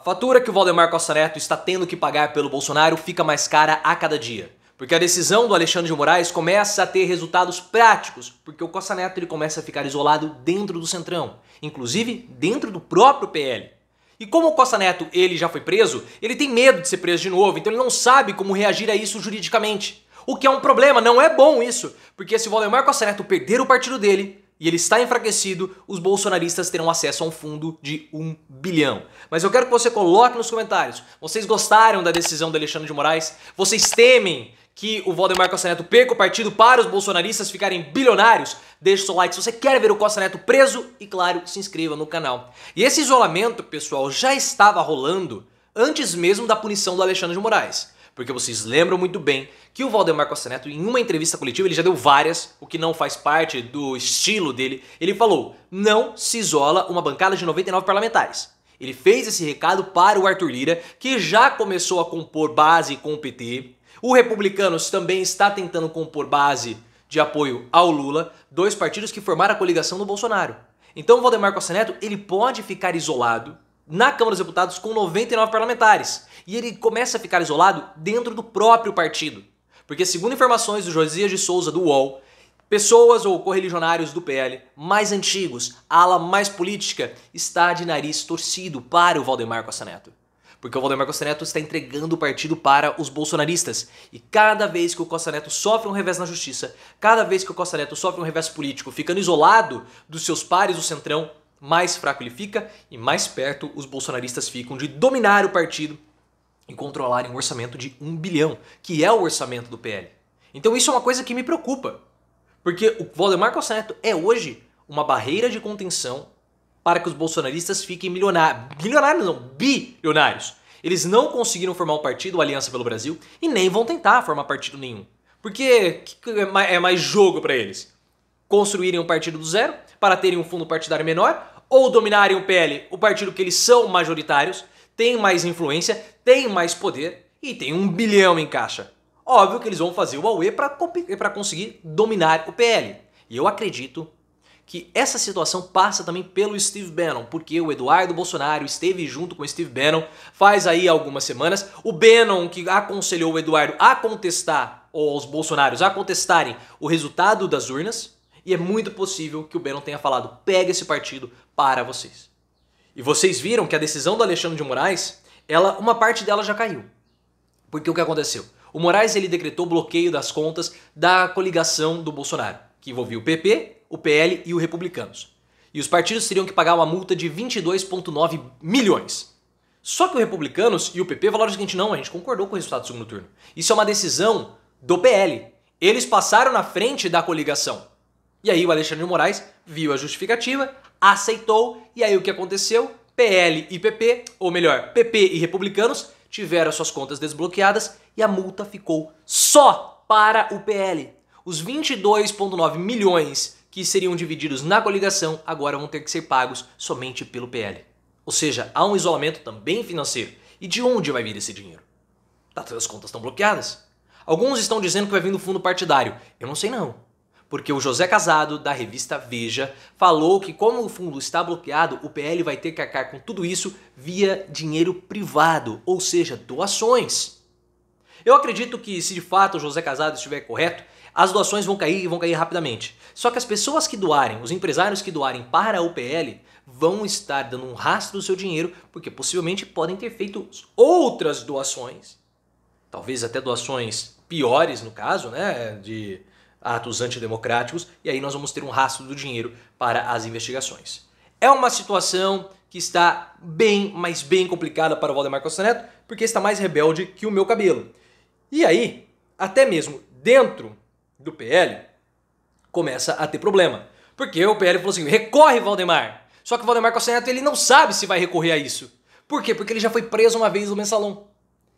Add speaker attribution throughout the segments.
Speaker 1: A fatura que o Valdemar Costa Neto está tendo que pagar pelo Bolsonaro fica mais cara a cada dia. Porque a decisão do Alexandre de Moraes começa a ter resultados práticos, porque o Costa Neto ele começa a ficar isolado dentro do Centrão, inclusive dentro do próprio PL. E como o Costa Neto ele já foi preso, ele tem medo de ser preso de novo, então ele não sabe como reagir a isso juridicamente. O que é um problema, não é bom isso, porque se o Valdemar Costa Neto perder o partido dele, e ele está enfraquecido, os bolsonaristas terão acesso a um fundo de um bilhão. Mas eu quero que você coloque nos comentários, vocês gostaram da decisão do Alexandre de Moraes? Vocês temem que o Valdemar Costa Neto perca o partido para os bolsonaristas ficarem bilionários? Deixe seu like se você quer ver o Costa Neto preso e, claro, se inscreva no canal. E esse isolamento, pessoal, já estava rolando antes mesmo da punição do Alexandre de Moraes. Porque vocês lembram muito bem que o Valdemar Costa Neto, em uma entrevista coletiva, ele já deu várias, o que não faz parte do estilo dele, ele falou: não se isola uma bancada de 99 parlamentares. Ele fez esse recado para o Arthur Lira, que já começou a compor base com o PT. O Republicanos também está tentando compor base de apoio ao Lula, dois partidos que formaram a coligação do Bolsonaro. Então o Valdemar Costa Neto ele pode ficar isolado, na Câmara dos Deputados com 99 parlamentares. E ele começa a ficar isolado dentro do próprio partido. Porque, segundo informações do Josias de Souza, do UOL, pessoas ou correligionários do PL mais antigos, a ala mais política, está de nariz torcido para o Valdemar Costa Neto. Porque o Valdemar Costa Neto está entregando o partido para os bolsonaristas. E cada vez que o Costa Neto sofre um revés na justiça, cada vez que o Costa Neto sofre um revés político, ficando isolado dos seus pares do Centrão, mais fraco ele fica e mais perto os bolsonaristas ficam de dominar o partido e controlarem um orçamento de um bilhão, que é o orçamento do PL. Então isso é uma coisa que me preocupa, porque o Valdemar Costa Neto é hoje uma barreira de contenção para que os bolsonaristas fiquem milionários. Milionários não, bilionários. Eles não conseguiram formar um partido, Aliança pelo Brasil, e nem vão tentar formar partido nenhum. Porque é, é mais jogo para eles? Construírem um partido do zero para terem um fundo partidário menor ou dominarem o PL, o partido que eles são majoritários, tem mais influência, tem mais poder e tem um bilhão em caixa. Óbvio que eles vão fazer o AUE para conseguir dominar o PL. E eu acredito que essa situação passa também pelo Steve Bannon, porque o Eduardo Bolsonaro esteve junto com o Steve Bannon faz aí algumas semanas. O Bannon que aconselhou o Eduardo a contestar, ou os bolsonaros a contestarem o resultado das urnas, e é muito possível que o Bannon tenha falado: pega esse partido para vocês. E vocês viram que a decisão do Alexandre de Moraes, ela, uma parte dela já caiu. Porque o que aconteceu? O Moraes ele decretou bloqueio das contas da coligação do Bolsonaro, que envolvia o PP, o PL e os Republicanos. E os partidos teriam que pagar uma multa de 22,9 milhões. Só que os Republicanos e o PP falaram o seguinte: não, a gente concordou com o resultado do segundo turno. Isso é uma decisão do PL. Eles passaram na frente da coligação. E aí o Alexandre de Moraes viu a justificativa, aceitou, e aí o que aconteceu? PL e PP, ou melhor, PP e republicanos, tiveram suas contas desbloqueadas e a multa ficou só para o PL. Os 22,9 milhões que seriam divididos na coligação agora vão ter que ser pagos somente pelo PL. Ou seja, há um isolamento também financeiro. E de onde vai vir esse dinheiro? Tá, as contas estão bloqueadas. Alguns estão dizendo que vai vir do fundo partidário. Eu não sei não porque o José Casado, da revista Veja, falou que, como o fundo está bloqueado, o PL vai ter que arcar com tudo isso via dinheiro privado, ou seja, doações. Eu acredito que, se de fato o José Casado estiver correto, as doações vão cair e vão cair rapidamente. Só que as pessoas que doarem, os empresários que doarem para o PL, vão estar dando um rastro do seu dinheiro, porque possivelmente podem ter feito outras doações, talvez até doações piores no caso, né, de atos antidemocráticos, e aí nós vamos ter um rastro do dinheiro para as investigações. É uma situação que está bem, mas bem complicada para o Valdemar Costa Neto, porque está mais rebelde que o meu cabelo. E aí, até mesmo dentro do PL, começa a ter problema. Porque o PL falou assim: recorre, Valdemar. Só que o Valdemar Costa Neto ele não sabe se vai recorrer a isso. Por quê? Porque ele já foi preso uma vez no mensalão.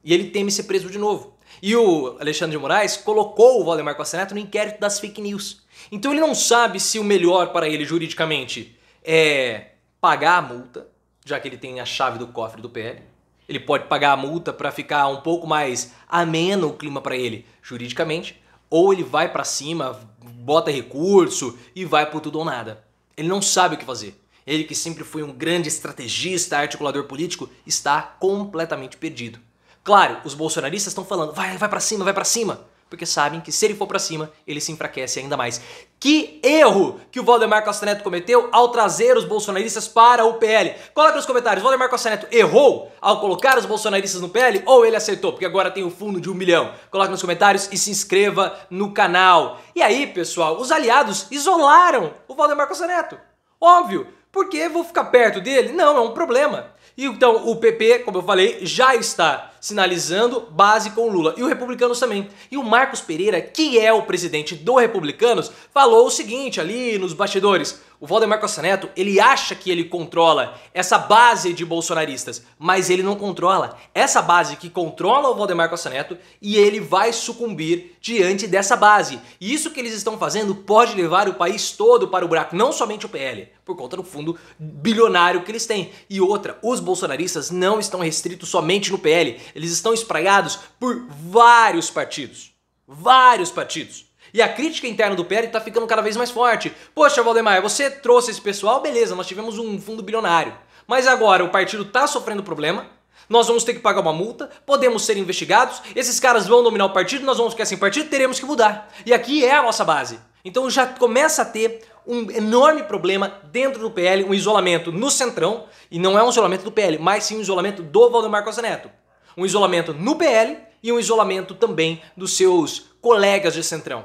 Speaker 1: E ele teme ser preso de novo. E o Alexandre de Moraes colocou o Valdemar Costa Neto no inquérito das fake news. Então ele não sabe se o melhor para ele juridicamente é pagar a multa, já que ele tem a chave do cofre do PL. Ele pode pagar a multa para ficar um pouco mais ameno o clima para ele juridicamente, ou ele vai para cima, bota recurso e vai por tudo ou nada. Ele não sabe o que fazer. Ele que sempre foi um grande estrategista, articulador político, está completamente perdido. Claro, os bolsonaristas estão falando, vai, vai para cima, vai para cima, porque sabem que se ele for para cima, ele se enfraquece ainda mais. Que erro que o Valdemar Costa Neto cometeu ao trazer os bolsonaristas para o PL. Coloca nos comentários, Valdemar Costa Neto errou ao colocar os bolsonaristas no PL ou ele acertou, porque agora tem o um fundo de um milhão. Coloca nos comentários e se inscreva no canal. E aí, pessoal, os aliados isolaram o Valdemar Costa Neto. Óbvio, porque vou ficar perto dele? Não, é um problema. Então, o PP, como eu falei, já está sinalizando base com Lula. E o Republicanos também. E o Marcos Pereira, que é o presidente do Republicanos, falou o seguinte ali nos bastidores. O Valdemar Costa Neto, ele acha que ele controla essa base de bolsonaristas, mas ele não controla. Essa base que controla o Valdemar Costa Neto e ele vai sucumbir diante dessa base. E isso que eles estão fazendo pode levar o país todo para o buraco, não somente o PL, por conta do fundo bilionário que eles têm. E outra, os bolsonaristas não estão restritos somente no PL, eles estão espraiados por vários partidos. Vários partidos. E a crítica interna do PL está ficando cada vez mais forte. Poxa, Valdemar, você trouxe esse pessoal, beleza, nós tivemos um fundo bilionário. Mas agora o partido está sofrendo problema, nós vamos ter que pagar uma multa, podemos ser investigados, esses caras vão dominar o partido, nós vamos ficar sem partido, teremos que mudar. E aqui é a nossa base. Então já começa a ter um enorme problema dentro do PL, um isolamento no centrão, e não é um isolamento do PL, mas sim um isolamento do Valdemar Costa Neto. Um isolamento no PL e um isolamento também dos seus colegas de centrão.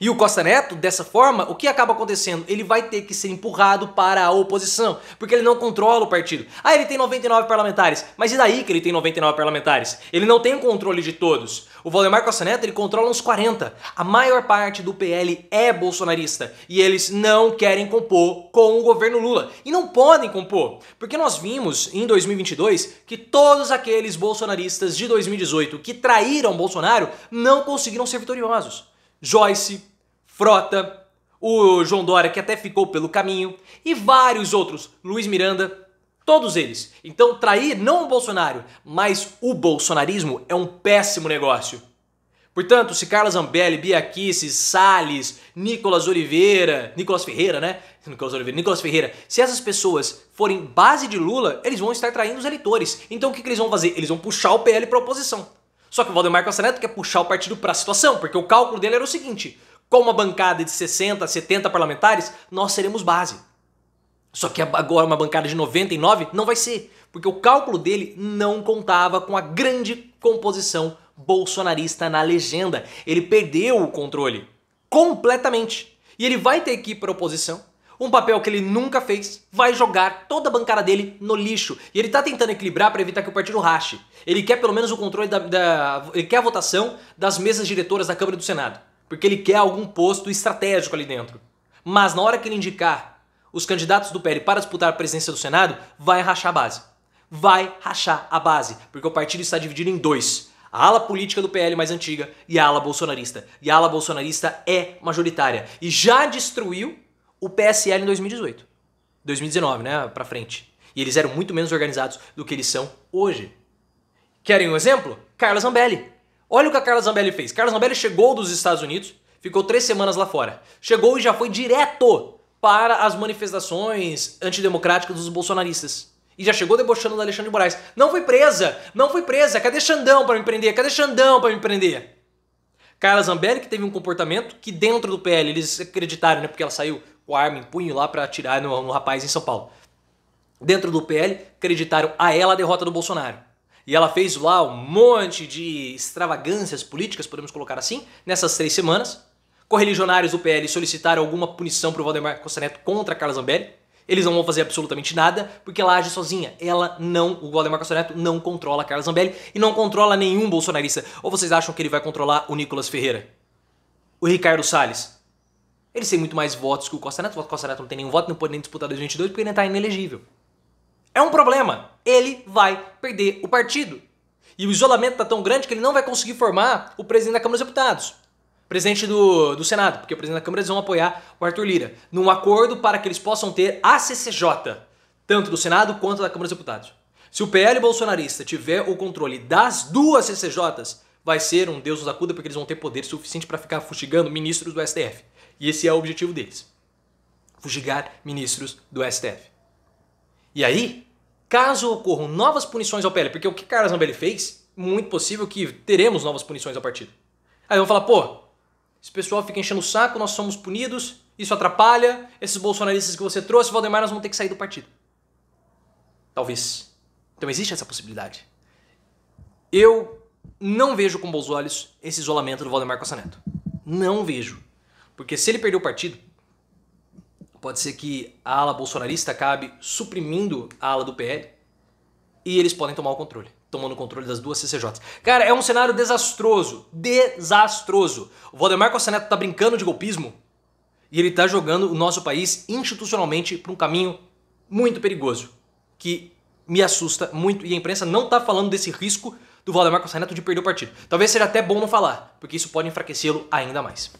Speaker 1: E o Costa Neto, dessa forma, o que acaba acontecendo? Ele vai ter que ser empurrado para a oposição, porque ele não controla o partido. Ah, ele tem 99 parlamentares, mas e daí que ele tem 99 parlamentares? Ele não tem o controle de todos. O Valdemar Costa Neto, ele controla uns 40. A maior parte do PL é bolsonarista, e eles não querem compor com o governo Lula. E não podem compor, porque nós vimos em 2022 que todos aqueles bolsonaristas de 2018 que traíram Bolsonaro não conseguiram ser vitoriosos. Joyce, Frota, o João Dória que até ficou pelo caminho e vários outros, Luiz Miranda, todos eles. Então trair não o Bolsonaro, mas o bolsonarismo é um péssimo negócio. Portanto, se Carla Zambelli, Bia Kicis, Salles, Nicolas Oliveira, Nicolas Ferreira, né? Nicolas Oliveira, Nicolas Ferreira, se essas pessoas forem base de Lula, eles vão estar traindo os eleitores. Então o que, que eles vão fazer? Eles vão puxar o PL para a oposição. Só que o Valdemar Costa Neto quer puxar o partido para a situação, porque o cálculo dele era o seguinte: com uma bancada de 60, 70 parlamentares, nós seremos base. Só que agora uma bancada de 99 não vai ser, porque o cálculo dele não contava com a grande composição bolsonarista na legenda. Ele perdeu o controle completamente. E ele vai ter que ir para a oposição, um papel que ele nunca fez, vai jogar toda a bancada dele no lixo. E ele tá tentando equilibrar para evitar que o partido rache. Ele quer pelo menos o controle da, da, Ele quer a votação das mesas diretoras da Câmara e do Senado. Porque ele quer algum posto estratégico ali dentro. Mas na hora que ele indicar os candidatos do PL para disputar a presidência do Senado, vai rachar a base. Vai rachar a base, porque o partido está dividido em dois a ala política do PL mais antiga e a ala bolsonarista. E a ala bolsonarista é majoritária e já destruiu o PSL em 2018. 2019, né, para frente. E eles eram muito menos organizados do que eles são hoje. Querem um exemplo? Carla Zambelli. Olha o que a Carla Zambelli fez. Carla Zambelli chegou dos Estados Unidos, ficou três semanas lá fora. Chegou e já foi direto para as manifestações antidemocráticas dos bolsonaristas. E já chegou debochando do Alexandre de Moraes. Não foi presa! Não foi presa! Cadê Xandão para me prender? Cadê Xandão para me prender? Carla Zambelli, que teve um comportamento que dentro do PL eles acreditaram, né? Porque ela saiu com a arma em punho lá para atirar no, no rapaz em São Paulo. Dentro do PL, acreditaram a ela a derrota do Bolsonaro. E ela fez lá um monte de extravagâncias políticas, podemos colocar assim, nessas três semanas. Correligionários do PL solicitaram alguma punição para o Valdemar Costa Neto contra a Carla Zambelli. Eles não vão fazer absolutamente nada, porque ela age sozinha. Ela não, o Valdemar Costa Neto não controla a Carla Zambelli e não controla nenhum bolsonarista. Ou vocês acham que ele vai controlar o Nicolas Ferreira? O Ricardo Salles? Eles têm muito mais votos que o Costa Neto. O Costa Neto não tem nenhum voto, não pode nem disputar 2022 porque ele está inelegível. É um problema. Ele vai perder o partido. E o isolamento está tão grande que ele não vai conseguir formar o presidente da Câmara dos Deputados. Presidente do, do Senado, porque o presidente da Câmara eles vão apoiar o Arthur Lira. Num acordo para que eles possam ter a CCJ, tanto do Senado quanto da Câmara dos Deputados. Se o PL bolsonarista tiver o controle das duas CCJs, vai ser um Deus nos acuda, porque eles vão ter poder suficiente para ficar fustigando ministros do STF. E esse é o objetivo deles: fugigar ministros do STF. E aí, caso ocorram novas punições ao PL, porque o que Carlos Zambelli fez, muito possível que teremos novas punições ao partido. Aí vão falar, pô, esse pessoal fica enchendo o saco, nós somos punidos, isso atrapalha, esses bolsonaristas que você trouxe, Valdemar, nós vamos ter que sair do partido. Talvez. Então existe essa possibilidade. Eu não vejo com bons olhos esse isolamento do Valdemar Costa Neto. Não vejo. Porque se ele perder o partido, pode ser que a ala bolsonarista acabe suprimindo a ala do PL e eles podem tomar o controle, tomando o controle das duas CCJs. Cara, é um cenário desastroso, desastroso. O Valdemar Costa Neto tá brincando de golpismo e ele tá jogando o nosso país institucionalmente para um caminho muito perigoso, que me assusta muito e a imprensa não tá falando desse risco do Valdemar Costa Neto de perder o partido. Talvez seja até bom não falar, porque isso pode enfraquecê-lo ainda mais.